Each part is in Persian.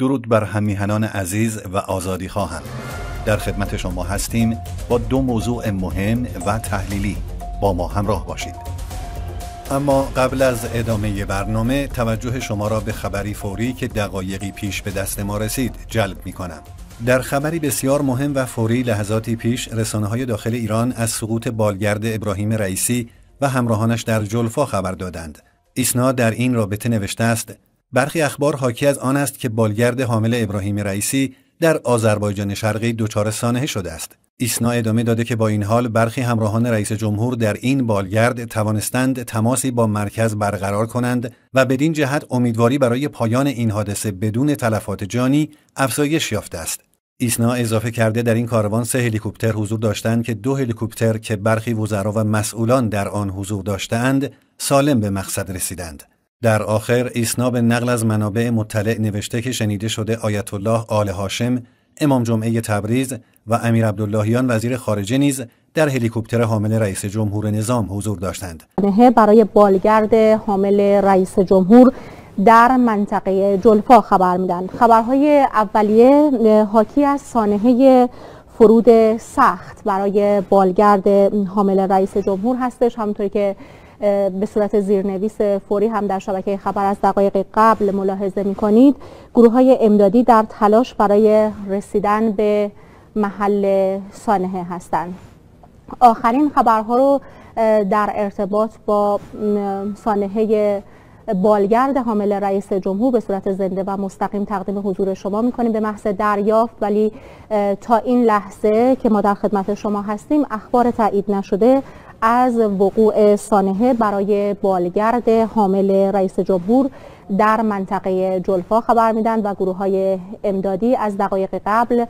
درود بر همیهنان عزیز و آزادی خواهم در خدمت شما هستیم با دو موضوع مهم و تحلیلی با ما همراه باشید اما قبل از ادامه برنامه توجه شما را به خبری فوری که دقایقی پیش به دست ما رسید جلب می کنم. در خبری بسیار مهم و فوری لحظاتی پیش رسانه های داخل ایران از سقوط بالگرد ابراهیم رئیسی و همراهانش در جلفا خبر دادند. ایسنا در این رابطه نوشته است برخی اخبار حاکی از آن است که بالگرد حامل ابراهیم رئیسی در آذربایجان شرقی دچار سانحه شده است ایسنا ادامه داده که با این حال برخی همراهان رئیس جمهور در این بالگرد توانستند تماسی با مرکز برقرار کنند و بدین جهت امیدواری برای پایان این حادثه بدون تلفات جانی افزایش یافته است. ایسنا اضافه کرده در این کاروان سه هلیکوپتر حضور داشتند که دو هلیکوپتر که برخی وزرا و مسئولان در آن حضور داشتهاند سالم به مقصد رسیدند. در آخر ایسنا به نقل از منابع مطلع نوشته که شنیده شده آیت الله آل هاشم امام جمعه تبریز و امیر عبداللهیان وزیر خارجه نیز در هلیکوپتر حامل رئیس جمهور نظام حضور داشتند. برای بالگرد حامل رئیس جمهور در منطقه جلفا خبر میدن. خبرهای اولیه حاکی از سانحه فرود سخت برای بالگرد حامل رئیس جمهور هستش همونطوری که به صورت زیرنویس فوری هم در شبکه خبر از دقایق قبل ملاحظه می کنید گروه های امدادی در تلاش برای رسیدن به محل سانحه هستند آخرین خبرها رو در ارتباط با سانحه بالگرد حامل رئیس جمهور به صورت زنده و مستقیم تقدیم حضور شما میکنیم به محض دریافت ولی تا این لحظه که ما در خدمت شما هستیم اخبار تایید نشده از وقوع سانحه برای بالگرد حامل رئیس جمهور در منطقه جلفا خبر میدن و گروه های امدادی از دقایق قبل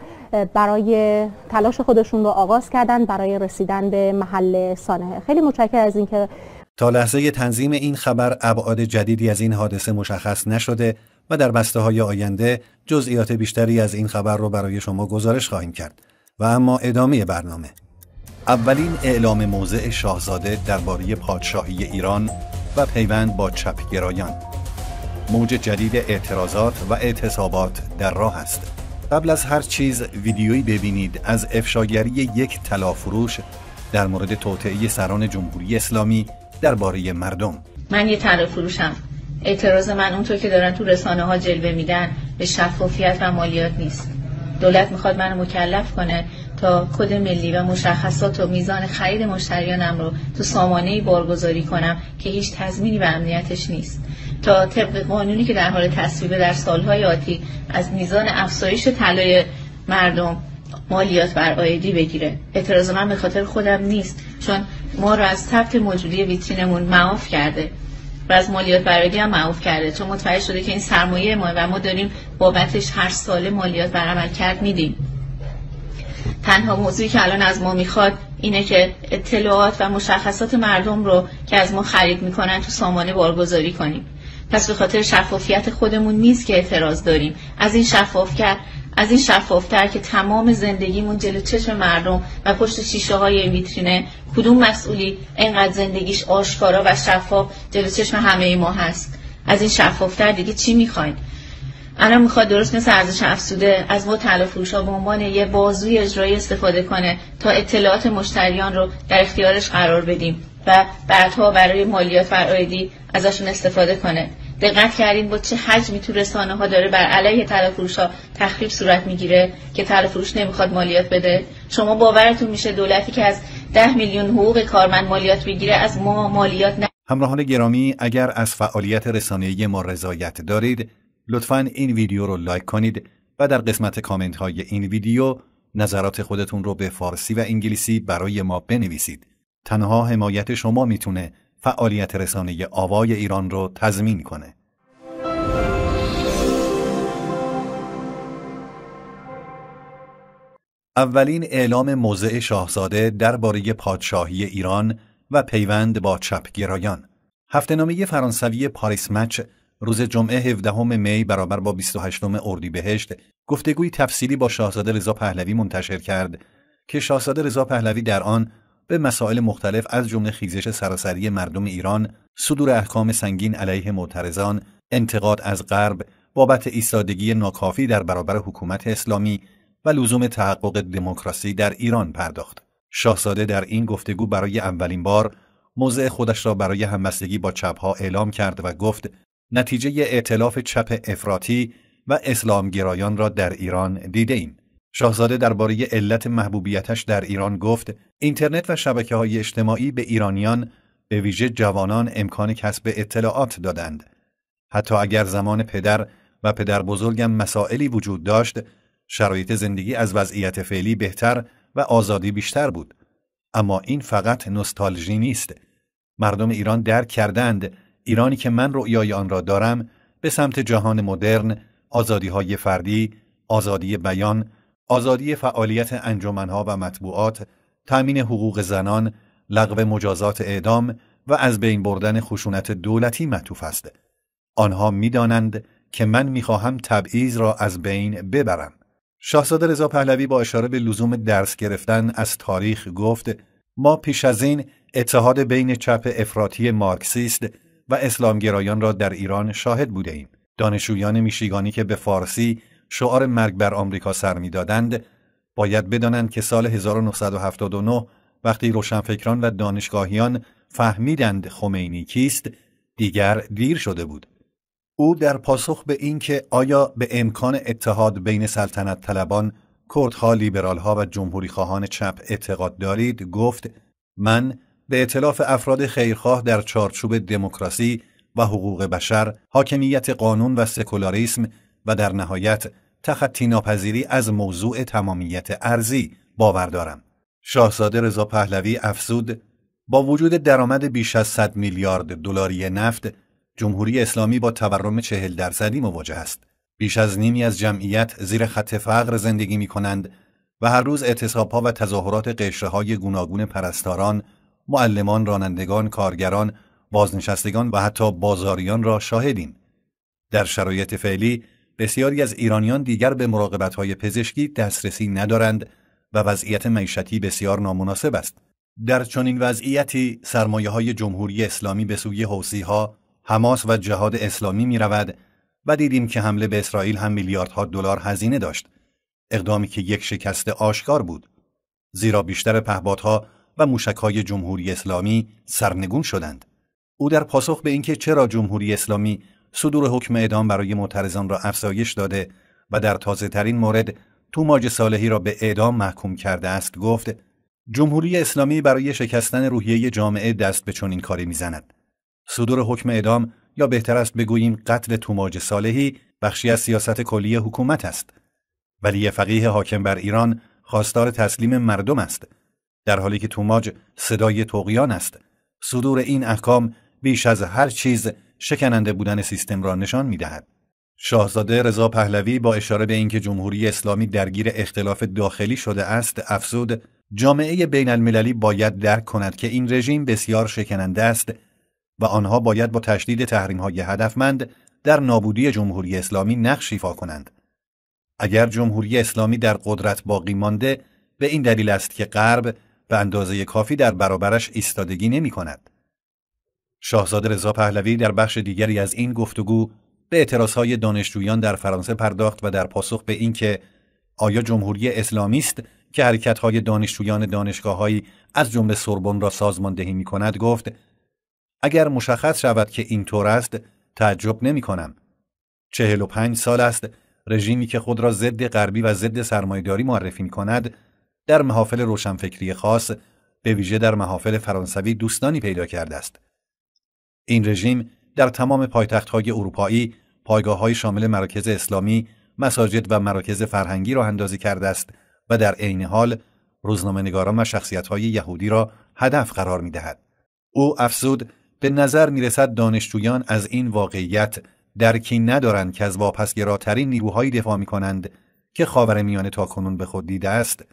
برای تلاش خودشون رو آغاز کردن برای رسیدن به محل سانحه خیلی متشکرم از اینکه تا لحظه تنظیم این خبر ابعاد جدیدی از این حادثه مشخص نشده و در بسته های آینده جزئیات بیشتری از این خبر رو برای شما گزارش خواهیم کرد و اما ادامه برنامه اولین اعلام موضع شاهزاده درباره پادشاهی ایران و پیوند با چپگرایان موج جدید اعتراضات و اعتصابات در راه است قبل از هر چیز ویدیویی ببینید از افشاگری یک تلافروش در مورد توطعه سران جمهوری اسلامی درباره مردم من یه تلافروشم اعتراض من اونطور که دارن تو رسانه ها جلوه میدن به شفافیت و مالیات نیست دولت میخواد منو مکلف کنه تا کد ملی و مشخصات و میزان خرید مشتریانم رو تو سامانه بارگذاری کنم که هیچ تضمینی به امنیتش نیست تا طبق قانونی که در حال تصویب در سالهای آتی از میزان افزایش طلای مردم مالیات بر آیدی بگیره اعتراض من به خاطر خودم نیست چون ما رو از ثبت موجودی ویترینمون معاف کرده و از مالیات آیدی هم معاف کرده چون متوجه شده که این سرمایه ما و ما داریم بابتش هر ساله مالیات بر عمل کرد میدیم تنها موضوعی که الان از ما میخواد اینه که اطلاعات و مشخصات مردم رو که از ما خرید میکنن تو سامانه بارگذاری کنیم پس به خاطر شفافیت خودمون نیست که اعتراض داریم از این شفاف از این شفافتر که تمام زندگیمون جلو چشم مردم و پشت شیشه های این ویترینه کدوم مسئولی انقدر زندگیش آشکارا و شفاف جلو چشم همه ما هست از این شفافتر دیگه چی میخواین الان میخواد درست مثل ارزش افزوده از ما فروش ها به عنوان یه بازوی اجرایی استفاده کنه تا اطلاعات مشتریان رو در اختیارش قرار بدیم و بعدها برای مالیات فرایدی ازشون استفاده کنه دقت کردین با چه حجمی تو رسانه ها داره بر علیه فروش ها تخریب صورت میگیره که فروش نمیخواد مالیات بده شما باورتون میشه دولتی که از ده میلیون حقوق کارمند مالیات میگیره از ما مالیات نه همراهان گرامی اگر از فعالیت رسانه‌ای ما رضایت دارید لطفا این ویدیو رو لایک کنید و در قسمت کامنت های این ویدیو نظرات خودتون رو به فارسی و انگلیسی برای ما بنویسید. تنها حمایت شما میتونه فعالیت رسانه آوای ایران رو تضمین کنه. اولین اعلام موضع شاهزاده درباره پادشاهی ایران و پیوند با چپگرایان هفتنامه فرانسوی پاریس مچ روز جمعه 17 می برابر با 28 اردیبهشت گفتگوی تفصیلی با شاهزاده رضا پهلوی منتشر کرد که شاهزاده رضا پهلوی در آن به مسائل مختلف از جمله خیزش سراسری مردم ایران، صدور احکام سنگین علیه معترضان، انتقاد از غرب بابت ایستادگی ناکافی در برابر حکومت اسلامی و لزوم تحقق دموکراسی در ایران پرداخت. شاهزاده در این گفتگو برای اولین بار موضع خودش را برای همبستگی با چپها اعلام کرد و گفت نتیجه اعتلاف چپ افراطی و اسلامگرایان را در ایران دیده ایم. شاهزاده درباره علت محبوبیتش در ایران گفت اینترنت و شبکه های اجتماعی به ایرانیان به ویژه جوانان امکان کسب اطلاعات دادند. حتی اگر زمان پدر و پدر بزرگم مسائلی وجود داشت، شرایط زندگی از وضعیت فعلی بهتر و آزادی بیشتر بود. اما این فقط نستالژی نیست. مردم ایران درک کردند ایرانی که من رؤیای آن را دارم به سمت جهان مدرن، آزادی های فردی، آزادی بیان، آزادی فعالیت انجمنها و مطبوعات، تأمین حقوق زنان، لغو مجازات اعدام و از بین بردن خشونت دولتی معطوف است. آنها میدانند که من میخواهم تبعیض را از بین ببرم. شاهزاده رضا پهلوی با اشاره به لزوم درس گرفتن از تاریخ گفت ما پیش از این اتحاد بین چپ افراطی مارکسیست و اسلامگرایان را در ایران شاهد بوده ایم. دانشجویان میشیگانی که به فارسی شعار مرگ بر آمریکا سر میدادند باید بدانند که سال 1979 وقتی روشنفکران و دانشگاهیان فهمیدند خمینی کیست دیگر دیر شده بود او در پاسخ به اینکه آیا به امکان اتحاد بین سلطنت طلبان کردها لیبرالها و جمهوری خواهان چپ اعتقاد دارید گفت من به اطلاف افراد خیرخواه در چارچوب دموکراسی و حقوق بشر، حاکمیت قانون و سکولاریسم و در نهایت تخطی ناپذیری از موضوع تمامیت ارزی باور دارم. شاهزاده رضا پهلوی افزود با وجود درآمد بیش از 100 میلیارد دلاری نفت، جمهوری اسلامی با تورم 40 درصدی مواجه است. بیش از نیمی از جمعیت زیر خط فقر زندگی می کنند و هر روز اعتصابها و تظاهرات های گوناگون پرستاران معلمان، رانندگان، کارگران، بازنشستگان و حتی بازاریان را شاهدیم. در شرایط فعلی بسیاری از ایرانیان دیگر به مراقبت‌های پزشکی دسترسی ندارند و وضعیت معیشتی بسیار نامناسب است. در چنین وضعیتی سرمایه های جمهوری اسلامی به سوی حوسی ها، حماس و جهاد اسلامی می و دیدیم که حمله به اسرائیل هم میلیاردها دلار هزینه داشت. اقدامی که یک شکست آشکار بود. زیرا بیشتر پهبادها و موشکهای جمهوری اسلامی سرنگون شدند. او در پاسخ به اینکه چرا جمهوری اسلامی صدور حکم اعدام برای معترضان را افزایش داده و در تازه ترین مورد توماج صالحی را به اعدام محکوم کرده است گفت جمهوری اسلامی برای شکستن روحیه جامعه دست به چنین کاری میزند. صدور حکم اعدام یا بهتر است بگوییم قتل توماج صالحی بخشی از سیاست کلی حکومت است. ولی فقیه حاکم بر ایران خواستار تسلیم مردم است در حالی که توماج صدای توقیان است صدور این احکام بیش از هر چیز شکننده بودن سیستم را نشان دهد شاهزاده رضا پهلوی با اشاره به اینکه جمهوری اسلامی درگیر اختلاف داخلی شده است افزود جامعه بین المللی باید درک کند که این رژیم بسیار شکننده است و آنها باید با تشدید تحریم های هدفمند در نابودی جمهوری اسلامی نقش ایفا کنند اگر جمهوری اسلامی در قدرت باقی مانده به این دلیل است که غرب به اندازه کافی در برابرش ایستادگی نمی کند. شاهزاده رضا پهلوی در بخش دیگری از این گفتگو به های دانشجویان در فرانسه پرداخت و در پاسخ به اینکه آیا جمهوری اسلامی است که های دانشجویان دانشگاههایی از جمله سربن را سازماندهی می کند گفت اگر مشخص شود که اینطور است تعجب نمی کنم. چهل و پنج سال است رژیمی که خود را ضد غربی و ضد سرمایهداری معرفی می کند در محافل روشنفکری خاص به ویژه در محافل فرانسوی دوستانی پیدا کرده است. این رژیم در تمام پایتخت‌های اروپایی پایگاه های شامل مراکز اسلامی، مساجد و مراکز فرهنگی را اندازی کرده است و در عین حال روزنامه‌نگاران و شخصیت‌های یهودی را هدف قرار می‌دهد. او افزود به نظر میرسد دانشجویان از این واقعیت درکی ندارند که از واپسگراترین نیروهایی دفاع می که خاور میانه تا به خود دیده است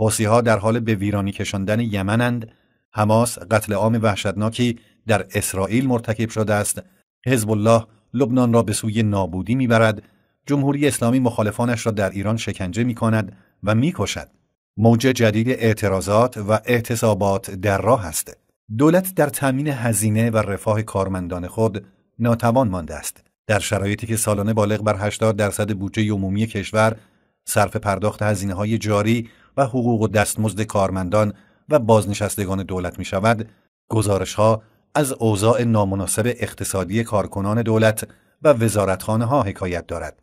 حوسی ها در حال به ویرانی کشاندن یمنند حماس قتل عام وحشتناکی در اسرائیل مرتکب شده است حزب الله لبنان را به سوی نابودی میبرد جمهوری اسلامی مخالفانش را در ایران شکنجه می کند و میکشد. موج جدید اعتراضات و اعتصابات در راه است. دولت در تامین هزینه و رفاه کارمندان خود ناتوان مانده است. در شرایطی که سالانه بالغ بر 80 درصد بودجه عمومی کشور صرف پرداخت هزینه های جاری و حقوق و دستمزد کارمندان و بازنشستگان دولت می شود، گزارش ها از اوضاع نامناسب اقتصادی کارکنان دولت و وزارتخانه ها حکایت دارد.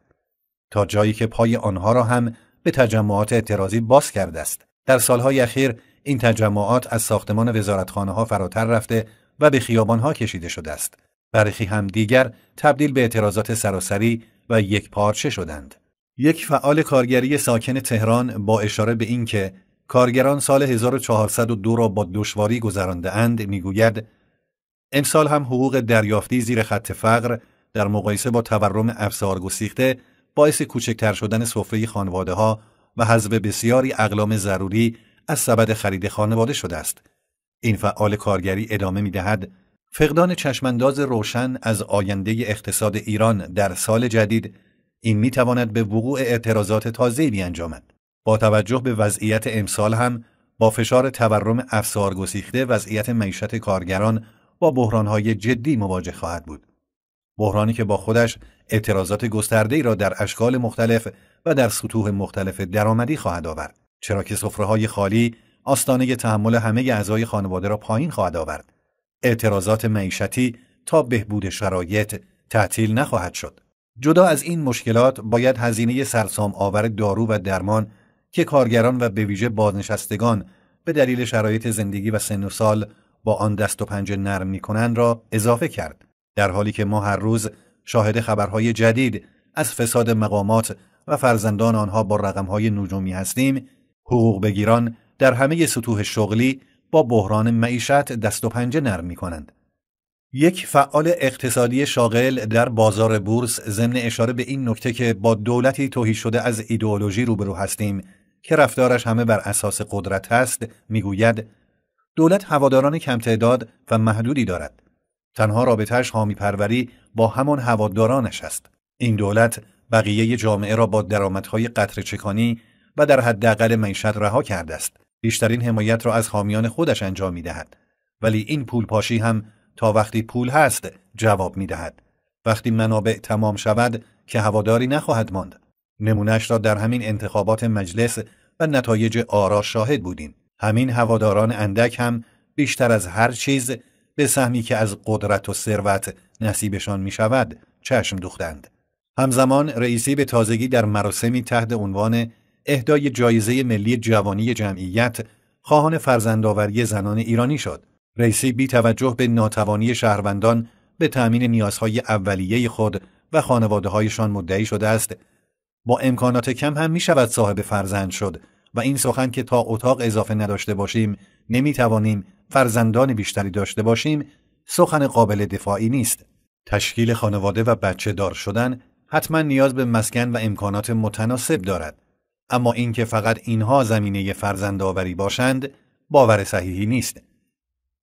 تا جایی که پای آنها را هم به تجمعات اعتراضی باز کرده است. در سالهای اخیر این تجمعات از ساختمان وزارتخانه ها فراتر رفته و به خیابان ها کشیده شده است. برخی هم دیگر تبدیل به اعتراضات سراسری و یک پارچه شدند. یک فعال کارگری ساکن تهران با اشاره به اینکه کارگران سال 1402 را با دشواری گذرانده اند میگوید امسال هم حقوق دریافتی زیر خط فقر در مقایسه با تورم افسار گسیخته باعث کوچکتر شدن سفره خانواده ها و حذف بسیاری اقلام ضروری از سبد خرید خانواده شده است. این فعال کارگری ادامه می دهد فقدان چشمانداز روشن از آینده اقتصاد ایران در سال جدید این می تواند به وقوع اعتراضات تازه بیانجامد. با توجه به وضعیت امسال هم با فشار تورم افسار گسیخته وضعیت معیشت کارگران با بحرانهای جدی مواجه خواهد بود. بحرانی که با خودش اعتراضات گسترده‌ای را در اشکال مختلف و در سطوح مختلف درآمدی خواهد آورد. چرا که های خالی آستانه تحمل همه اعضای خانواده را پایین خواهد آورد. اعتراضات معیشتی تا بهبود شرایط تعطیل نخواهد شد. جدا از این مشکلات باید هزینه سرسام آور دارو و درمان که کارگران و به ویژه بازنشستگان به دلیل شرایط زندگی و سن و سال با آن دست و پنجه نرم می کنند را اضافه کرد در حالی که ما هر روز شاهد خبرهای جدید از فساد مقامات و فرزندان آنها با رقمهای نجومی هستیم حقوق بگیران در همه سطوح شغلی با بحران معیشت دست و پنجه نرم می کنند یک فعال اقتصادی شاغل در بازار بورس ضمن اشاره به این نکته که با دولتی توهی شده از ایدئولوژی روبرو هستیم که رفتارش همه بر اساس قدرت است میگوید دولت هواداران کم تعداد و محدودی دارد تنها رابطهش حامی پروری با همان هوادارانش است این دولت بقیه جامعه را با درآمدهای قطر چکانی و در حداقل معیشت رها کرده است بیشترین حمایت را از حامیان خودش انجام میدهد ولی این پولپاشی هم تا وقتی پول هست جواب می دهد. وقتی منابع تمام شود که هواداری نخواهد ماند. نمونش را در همین انتخابات مجلس و نتایج آرا شاهد بودیم. همین هواداران اندک هم بیشتر از هر چیز به سهمی که از قدرت و ثروت نصیبشان می شود چشم دوختند. همزمان رئیسی به تازگی در مراسمی تحت عنوان اهدای جایزه ملی جوانی جمعیت خواهان فرزندآوری زنان ایرانی شد رئیسی بی توجه به ناتوانی شهروندان به تأمین نیازهای اولیه خود و خانواده هایشان مدعی شده است با امکانات کم هم می شود صاحب فرزند شد و این سخن که تا اتاق اضافه نداشته باشیم نمی توانیم فرزندان بیشتری داشته باشیم سخن قابل دفاعی نیست تشکیل خانواده و بچه دار شدن حتما نیاز به مسکن و امکانات متناسب دارد اما اینکه فقط اینها زمینه فرزندآوری آوری باشند باور صحیحی نیست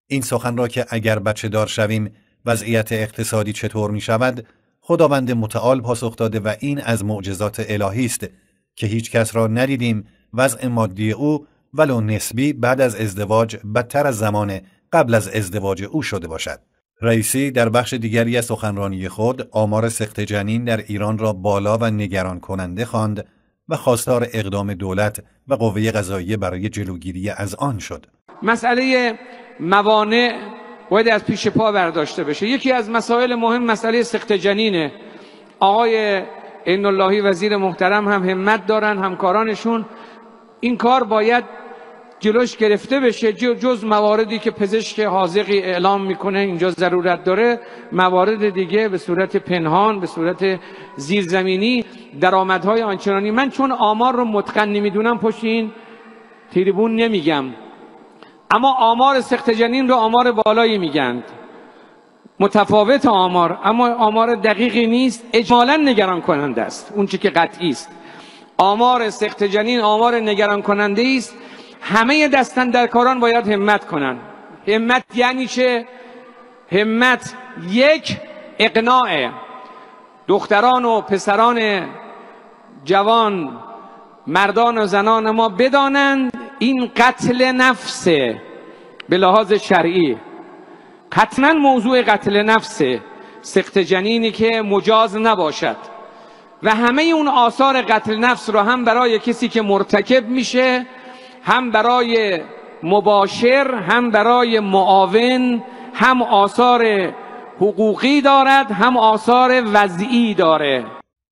این سخن را که اگر بچه دار شویم وضعیت اقتصادی چطور می شود خداوند متعال پاسخ داده و این از معجزات الهی است که هیچ کس را ندیدیم وضع مادی او ولو نسبی بعد از ازدواج بدتر از زمان قبل از ازدواج او شده باشد رئیسی در بخش دیگری از سخنرانی خود آمار سخت جنین در ایران را بالا و نگران کننده خواند و خواستار اقدام دولت و قوه قضایی برای جلوگیری از آن شد. مسئله موانع باید از پیش پا برداشته بشه یکی از مسائل مهم مسئله سخت جنینه آقای این اللهی وزیر محترم هم همت دارن همکارانشون این کار باید جلوش گرفته بشه جز مواردی که پزشک حاضقی اعلام میکنه اینجا ضرورت داره موارد دیگه به صورت پنهان به صورت زیرزمینی درآمدهای آنچنانی من چون آمار رو متقن نمیدونم پشت این تریبون نمیگم اما آمار سخت جنین رو آمار بالایی میگند متفاوت آمار اما آمار دقیقی نیست اجمالا نگران کننده است اون که قطعی است آمار سخت جنین آمار نگران کننده است همه کاران باید همت کنند همت یعنی چه همت یک اقناع دختران و پسران جوان مردان و زنان ما بدانند این قتل نفسه به لحاظ شرعی حتما موضوع قتل نفس سخت جنینی که مجاز نباشد و همه اون آثار قتل نفس رو هم برای کسی که مرتکب میشه هم برای مباشر هم برای معاون هم آثار حقوقی دارد هم آثار وضعی داره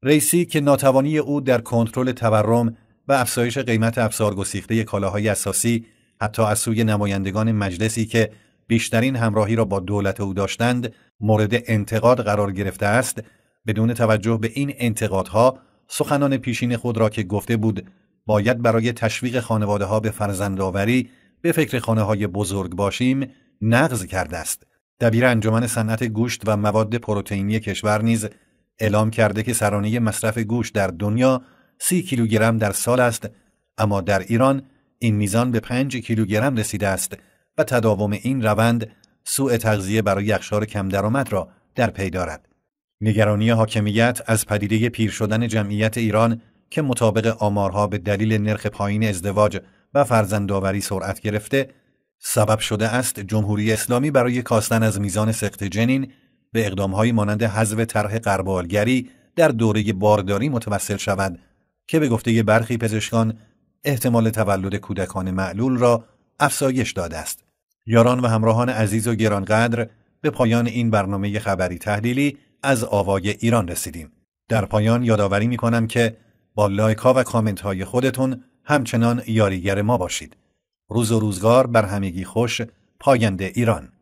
رئیسی که ناتوانی او در کنترل تورم و افزایش قیمت گسیخته کالاهای اساسی حتی از سوی نمایندگان مجلسی که بیشترین همراهی را با دولت او داشتند مورد انتقاد قرار گرفته است بدون توجه به این انتقادها سخنان پیشین خود را که گفته بود باید برای تشویق خانواده ها به فرزندآوری به فکر خانه های بزرگ باشیم نقض کرده است دبیر انجمن صنعت گوشت و مواد پروتئینی کشور نیز اعلام کرده که سرانه مصرف گوشت در دنیا 30 کیلوگرم در سال است اما در ایران این میزان به 5 کیلوگرم رسیده است و تداوم این روند سوء تغذیه برای اخشار کم درآمد را در پی دارد. نگرانی حاکمیت از پدیده پیر شدن جمعیت ایران که مطابق آمارها به دلیل نرخ پایین ازدواج و فرزندآوری سرعت گرفته سبب شده است جمهوری اسلامی برای کاستن از میزان سخت جنین به اقدامهایی مانند حذف طرح قربالگری در دوره بارداری متوسل شود که به گفته برخی پزشکان احتمال تولد کودکان معلول را افزایش داده است. یاران و همراهان عزیز و گرانقدر به پایان این برنامه خبری تحلیلی از آوای ایران رسیدیم. در پایان یادآوری می کنم که با لایک ها و کامنت های خودتون همچنان یاریگر ما باشید. روز و روزگار بر همگی خوش پاینده ایران